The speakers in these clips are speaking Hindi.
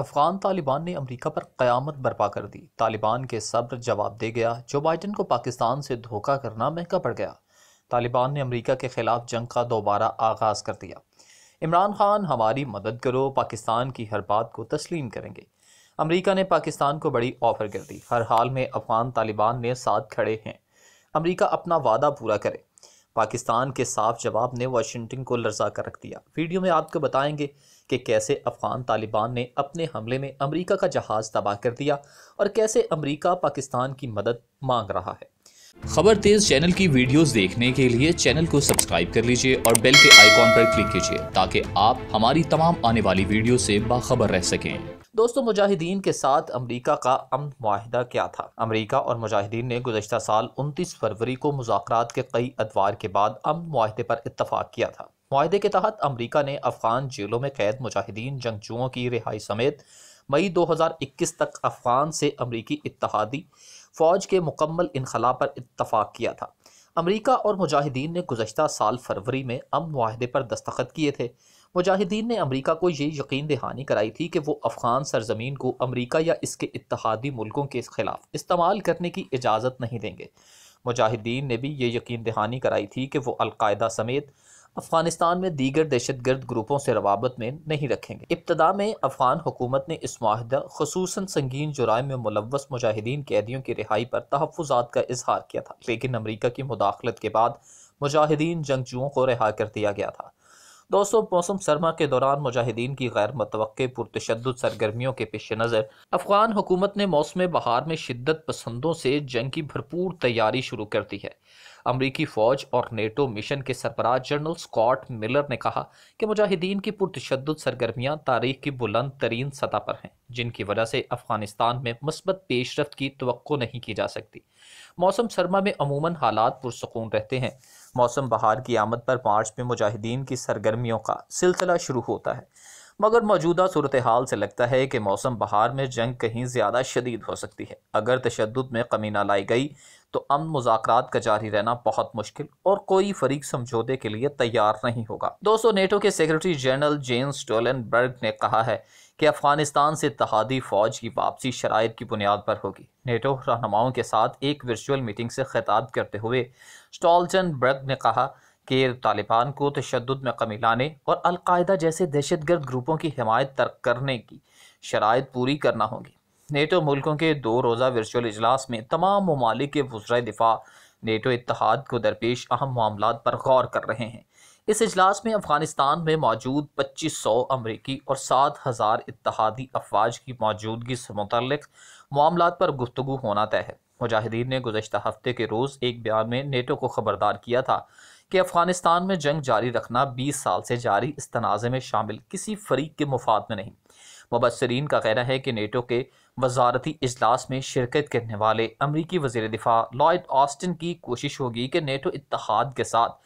अफगान तालिबान ने अमरीका पर क्यामत बर्पा कर दी तालिबान के सब्र जवाब दे गया जो बाइडन को पाकिस्तान से धोखा करना महंगा पड़ गया तालिबान ने अमरीका के ख़िलाफ़ जंग का दोबारा आगाज़ कर दिया इमरान खान हमारी मदद करो पाकिस्तान की हर बात को तस्लीम करेंगे अमरीका ने पाकिस्तान को बड़ी ऑफर कर दी हर हाल में अफगान तालिबान ने साथ खड़े हैं अमरीका अपना वादा पूरा करे पाकिस्तान के साफ जवाब ने वाशिंगटन को लर्जा कर रख दिया वीडियो में आपको बताएंगे कि कैसे अफगान तालिबान ने अपने हमले में अमेरिका का जहाज तबाह कर दिया और कैसे अमेरिका पाकिस्तान की मदद मांग रहा है खबर तेज चैनल की वीडियोस देखने के लिए चैनल को सब्सक्राइब कर लीजिए और बेल के आइकॉन पर क्लिक कीजिए ताकि आप हमारी तमाम आने वाली वीडियो से बाखबर रह सकें दोस्तों मुजाहिदीन के साथ अमरीका का अमन माहिदा क्या था अमरीका और मुजाहिदीन ने गुजशत साल उनतीस फरवरी को मुजाकर के कई अदवार के बाद अमन माहदे पर इतफाक़ किया था माहदे के तहत अमरीका ने अफगान जेलों में कैद मुजाहिदीन जंगजुओं की रिहाई समेत मई 2021 तक अफगान से अमरीकी इतिहादी फ़ौज के मुकम्मल इनखला पर इतफाक़ किया था अमरीका और मुजाहिदीन ने गुजशत साल फरवरी में अम माहदे पर दस्तखत किए थे मुजाहिदीन ने अमरीका को ये यकीन दहानी कराई थी कि वो अफगान सरजमीन को अमरीका या इसके इतिहादी मुल्कों के खिलाफ इस्तेमाल करने की इजाज़त नहीं देंगे मुजाहिदीन ने भी ये यकीन दहानी कराई थी कि वो अलकायदा समेत अफगानिस्तान में दीगर दहशत गर्द ग्रुपों से रवाबत में नहीं रखेंगे इब्तदा में अफगान हुकूमत ने इस माहदा खसूस संगीन जुराय में मुलवस मुजाहिदीन कैदियों की रिहाई पर तहफात का इजहार किया था लेकिन अमरीका की मुदाखलत के बाद मुजाहिदीन जंगजुओं को रिहा कर दिया गया था दोस्तों मौसम सरमा के दौरान मुजाहिदीन की गैर मतव पुरतशद सरगर्मियों के पेश नज़र अफगान हुकूमत ने मौसम बहार में शिद्दत पसंदों से जंग की भरपूर तैयारी शुरू कर दी है अमरीकी फौज और नेटो मिशन के सरबराज जनरल स्कॉट मिलर ने कहा कि मुजाहिदीन की पुरतशद सरगर्मियाँ तारीख की बुलंद तरीन सतह पर हैं जिनकी वजह से अफगानिस्तान में मस्बत पेशरफ की तो नहीं की जा सकती मौसम सरमा में अमूमन हालात पुरसकून रहते हैं मौसम बहार की आमद पर मार्च में मुजाहिदीन की सरगर्मियों का सिलसिला शुरू होता है मगर मौजूदा सूरत हाल से लगता है कि मौसम बहार में जंग कहीं ज़्यादा शदीद हो सकती है अगर तशद में कमी ना लाई गई तो अमन मुजाकर का जारी रहना बहुत मुश्किल और कोई फरीक समझौते के लिए तैयार नहीं होगा दोस्तों नेटो के सेक्रेटरी जनरल जेम्स टोलनबर्ग ने कहा है कि अफगानिस्तान से तहादी फ़ौज की वापसी शराइ की बुनियाद पर होगी नेटो रहनुमाओं के साथ एक वर्चुअल मीटिंग से खिताब करते हुए स्टॉलचन बर्ग ने कहा कि तालिबान को तशद में कमी लाने और अलकायदा जैसे दहशत गर्द ग्रुपों की हमायत तर्क करने की शराय पूरी करना होगी नेटो मुल्कों के दो रोज़ा वर्चुअल अजलास में तमाम ममालिक के वज्रा दिफा नेटो इतिहाद को दरपेश अहम मामला पर गौर कर रहे हैं इस अजलास में अफगानिस्तान में मौजूद पच्चीस सौ अमरीकी और सात हज़ार इतिहादी अफवाज की मौजूदगी से मुतल मामला पर गुफ्तु होना तय है मुजाहिदीन ने गुजशत हफ्ते के रोज़ एक बयान में नेटो को खबरदार किया था कि अफगानिस्तान में जंग जारी रखना 20 साल से जारी इस तनाज़े में शामिल किसी फरीक के मुफाद में नहीं मुबसरीन का कहना है कि नेटो के वजारती अजलास में शिरकत करने वाले अमरीकी वजीर दिफा लॉयड ऑस्टिन की कोशिश होगी कि नेटो इतहाद के साथ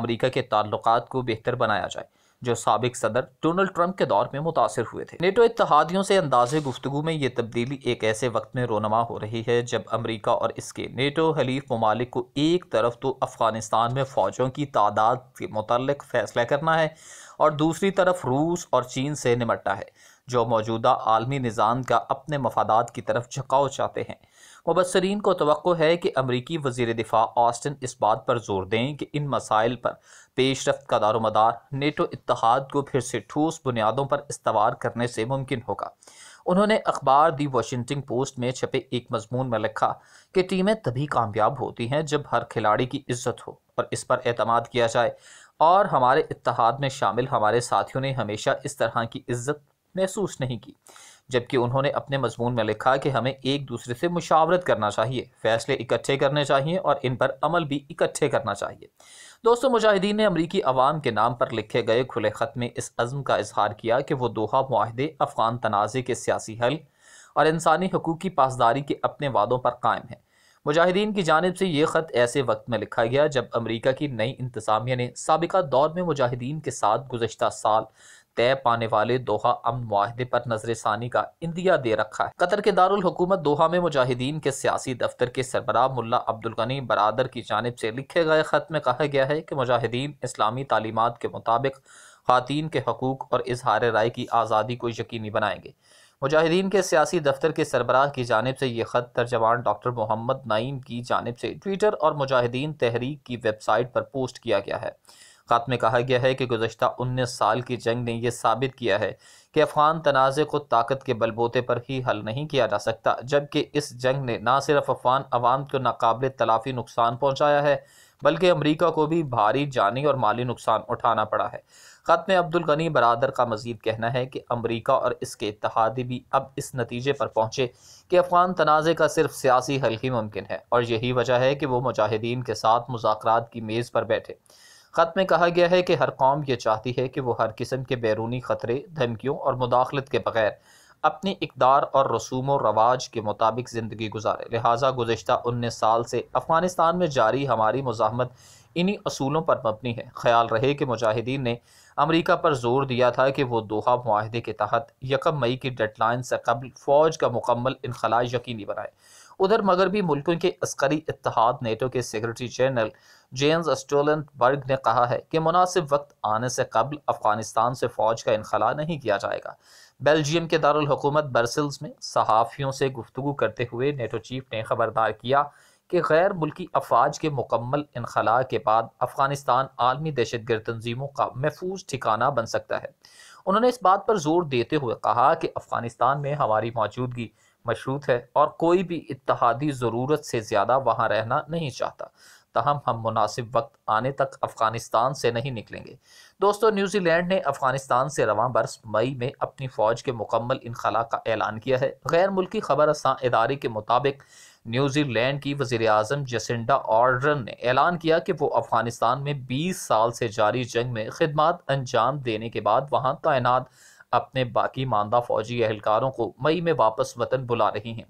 अमरीका के तल्लत को बेहतर बनाया जाए जो सबक सदर डोनल्ड ट्रंप के दौर में मुतासर हुए थे नेटो इतिहादियों से अंदाज गुफ्तु में ये तब्दीली एक ऐसे वक्त में रोनमा हो रही है जब अमरीका और इसके नेटो हलीफ ममालिक को एक तरफ तो अफगानिस्तान में फ़ौजों की तादाद के मुतल फ़ैसला करना है और दूसरी तरफ रूस और चीन से निमटना है जो मौजूदा आलमी निज़ाम का अपने मफादात की तरफ झकाव चाहते हैं मुबसरीन को तो है कि अमरीकी वजीर दिफा ऑस्टिन इस बात पर जोर दें कि इन मसाइल पर पेश रफ्त का मदार नेटो इतहाद को फिर से ठोस बुनियादों पर इस्तवार करने से मुमकिन होगा उन्होंने अखबार दी वाशिंगटन पोस्ट में छपे एक मजमून में लिखा कि टीमें तभी कामयाब होती हैं जब हर खिलाड़ी की इज्जत हो और इस पर अतमाद किया जाए और हमारे इतिहाद में शामिल हमारे साथियों ने हमेशा इस तरह की इज्जत महसूस नहीं की जबकि उन्होंने अपने मजमून में लिखा कि हमें एक दूसरे से मुशावरत करना चाहिए फैसले इकट्ठे करने चाहिए और इन पर अमल भी इकट्ठे करना चाहिए दोस्तों मुजाहिदीन ने अमरीकी अवाम के नाम पर लिखे गए खुले ख़त में इस अज़म का इजहार किया कि वो दोहा माहदे अफ़गान तनाज़े के सियासी हल और इंसानी हकूक़ की पासदारी के अपने वादों पर कायम है मुजाहिदीन की जानब से ये ख़त ऐसे वक्त में लिखा गया जब अमरीका की नई इंतज़ामिया ने सबका दौर में मुजाहिदीन के साथ गुजशत साल तय पाने वाले दोहा अमन माहदे पर नजर षानी का इंदिया दे रखा है कतर के दारकूमत दोहा में मुजाहिदीन के सियासी दफ्तर के सरबराह मुला अब्दुल गनी बरदर की जानब से लिखे गए खत में कहा गया है कि मुजाहिदीन इस्लामी तालीमत के मुताबिक खातन के हकूक और इजहार राय की आज़ादी को यकीनी बनाएंगे मुजाहिदीन के सियासी दफ्तर के सरबराह की जानब से यह खत तर्जवान डॉक्टर मोहम्मद नईम की जानब से ट्विटर और मुजाहिदीन तहरीक की वेबसाइट पर पोस्ट किया गया है ख़त में कहा गया है कि गुजशत उन्नीस साल की जंग ने यह साबित किया है कि अफ़गान तनाज़े को ताकत के बलबोते पर ही हल नहीं किया जा सकता जबकि इस जंग ने ना सिर्फ अफ़गान अवाम को नाकबिल तलाफी नुकसान पहुँचाया है बल्कि अमरीका को भी भारी जानी और माली नुकसान उठाना पड़ा है ख़त में अब्दुल गनी बरदर का मजीद कहना है कि अमरीका और इसके इतिहादी भी अब इस नतीजे पर पहुंचे कि अफ़गान तनाज़े का सिर्फ सियासी हल ही मुमकिन है और यही वजह है कि वो मुजाहिदीन के साथ मुजाकर की मेज़ पर बैठे ख़त में कहा गया है कि हर कौम यह चाहती है कि वह हर किस्म के बैरूनी ख़तरे धमकियों और मुदाखलत के बगैर अपनी इकदार और रसूम व रवाज के मुताबिक ज़िंदगी गुजारे लिहाजा गुजशत उन्नीस साल से अफ़गानिस्तान में जारी हमारी मुजामत इन्हीं असूलों पर मबनी है ख्याल रहे कि मुजाहिदीन ने अमरीका पर जोर दिया था कि वह दोहा माहदे के तहत यकम मई की डेडलाइन से कबल फ़ौज का मुकम्मल इनखला यकीनी बनाए उधर मगरबी मुल्कों के अस्करी इतिहाद नेटो के secretary general James Stoltenberg ने कहा है कि मुनासिब वक्त आने से कबल अफगानिस्तान से फ़ौज का इनखला नहीं किया जाएगा बेल्जियम के दारकूमत बर्सल्स में सहाफ़ियों से गुफ्तु करते हुए नेटो चीफ ने खबरदार किया कि गैर मुल्की अफवाज के मुकम्मल इनखला के बाद अफगानिस्तान आलमी दहशत गर्द तनजीमों का महफूज ठिकाना बन सकता है उन्होंने इस बात पर जोर देते हुए कहा कि अफगानिस्तान में हमारी मौजूदगी मशरूत है और कोई भी इतिहादी ज़रूरत से ज़्यादा वहाँ रहना नहीं चाहता तहम हम मुनासिब वक्त आने तक अफ़गानिस्तान से नहीं निकलेंगे दोस्तों न्यूजीलैंड ने अफ़गानिस्तान से रवान बरस मई में अपनी फ़ौज के मुकम्मल इनखला का ऐलान किया है गैर मुल्की खबर इदारे के मुताबिक न्यूजीलैंड की वजी अजम जसिंडा ऑर्डरन ने ऐलान किया कि वो अफ़गानिस्तान में बीस साल से जारी जंग में खदमात अंजाम देने के बाद वहाँ तैनात अपने बाकी मानदा फौजी एहलकारों को मई में वापस वतन बुला रही हैं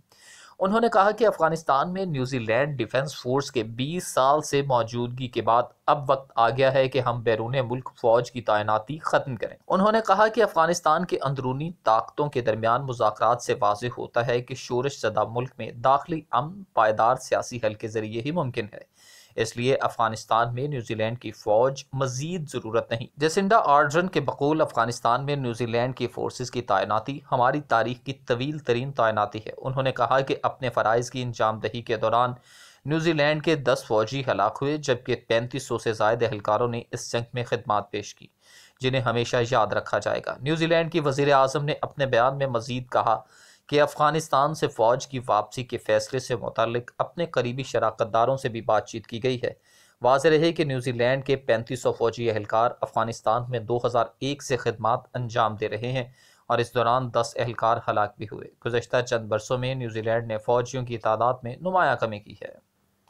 उन्होंने कहा कि अफगानिस्तान में न्यूजीलैंड डिफेंस फोर्स के 20 साल से मौजूदगी के बाद अब वक्त आ गया है कि हम बैरून मुल्क फौज की तैनाती खत्म करें उन्होंने कहा कि अफगानिस्तान के अंदरूनी ताकतों के दरमियान मुजात से वाज होता है कि शोरश जदा मुल्क में दाखिली अम पायदार सियासी हल के जरिए ही मुमकिन है इसलिए अफगानिस्तान में न्यूजीलैंड की फ़ौज मजीद ज़रूरत नहीं जसिंडा आर्जन के बकूल अफगानिस्तान में न्यूजीलैंड की फोर्स की तैनाती हमारी तारीख की तवील तरीन तैनाती है उन्होंने कहा कि अपने फ़रज़ की इंजामदही के दौरान न्यूजीलैंड के दस फौजी हलाक हुए जबकि पैंतीस सौ से ज्यादा एहलकारों ने इस जंग में खदमात पेश की जिन्हें हमेशा याद रखा जाएगा न्यूजीलैंड की वजीर अजम ने अपने बयान में मजीद कहा कि अफगानिस्तान से फ़ौज की वापसी के फैसले से मुतल अपने करीबी शराकत दारों से भी बातचीत की गई है वाज रहे कि न्यूजीलैंड के पैंतीस सौ फौजी एहलकार अफगानिस्तान में दो हज़ार एक से खदमात अंजाम दे रहे हैं और इस दौरान दस एहलकार हलाक भी हुए गुजशत चंद बरसों में न्यूजीलैंड ने फौजियों की तादाद में नुमाया कमी की है